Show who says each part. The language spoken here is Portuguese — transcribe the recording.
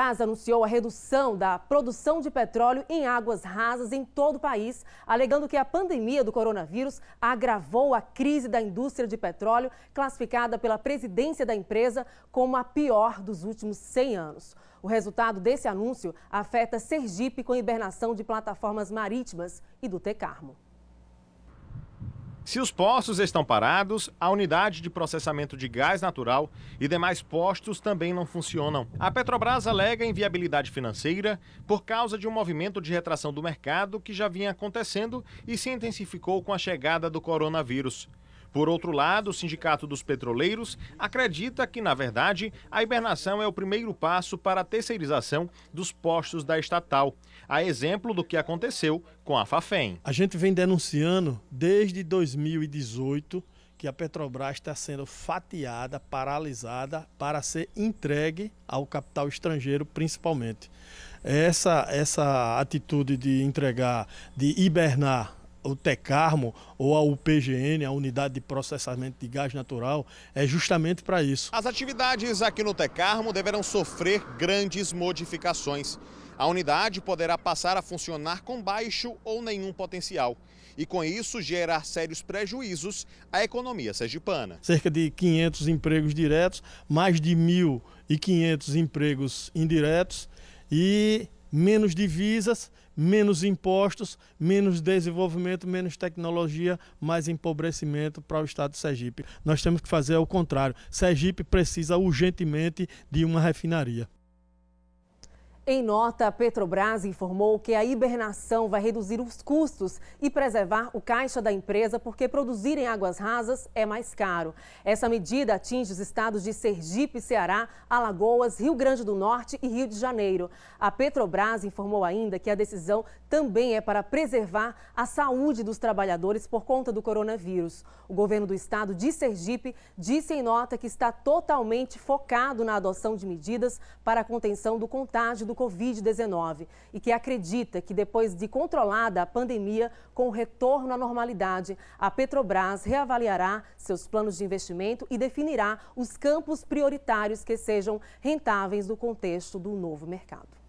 Speaker 1: Petrobras anunciou a redução da produção de petróleo em águas rasas em todo o país, alegando que a pandemia do coronavírus agravou a crise da indústria de petróleo, classificada pela presidência da empresa como a pior dos últimos 100 anos. O resultado desse anúncio afeta Sergipe com hibernação de plataformas marítimas e do Tecarmo.
Speaker 2: Se os postos estão parados, a unidade de processamento de gás natural e demais postos também não funcionam. A Petrobras alega inviabilidade financeira por causa de um movimento de retração do mercado que já vinha acontecendo e se intensificou com a chegada do coronavírus. Por outro lado, o Sindicato dos Petroleiros acredita que, na verdade, a hibernação é o primeiro passo para a terceirização dos postos da estatal, a exemplo do que aconteceu com a Fafem.
Speaker 3: A gente vem denunciando desde 2018 que a Petrobras está sendo fatiada, paralisada para ser entregue ao capital estrangeiro, principalmente. Essa, essa atitude de entregar, de hibernar o TECARMO ou a UPGN, a Unidade de Processamento de Gás Natural, é justamente para isso. As atividades aqui no TECARMO deverão sofrer grandes
Speaker 2: modificações. A unidade poderá passar a funcionar com baixo ou nenhum potencial e com isso gerar sérios prejuízos à economia sergipana.
Speaker 3: Cerca de 500 empregos diretos, mais de 1.500 empregos indiretos e menos divisas, menos impostos, menos desenvolvimento, menos tecnologia, mais empobrecimento para o estado de Sergipe. Nós temos que fazer o contrário. Sergipe precisa urgentemente de uma refinaria.
Speaker 1: Em nota, a Petrobras informou que a hibernação vai reduzir os custos e preservar o caixa da empresa porque produzir em águas rasas é mais caro. Essa medida atinge os estados de Sergipe, Ceará, Alagoas, Rio Grande do Norte e Rio de Janeiro. A Petrobras informou ainda que a decisão também é para preservar a saúde dos trabalhadores por conta do coronavírus. O governo do estado de Sergipe disse em nota que está totalmente focado na adoção de medidas para a contenção do contágio do Covid-19 e que acredita que depois de controlada a pandemia, com o retorno à normalidade, a Petrobras reavaliará seus planos de investimento e definirá os campos prioritários que sejam rentáveis no contexto do novo mercado.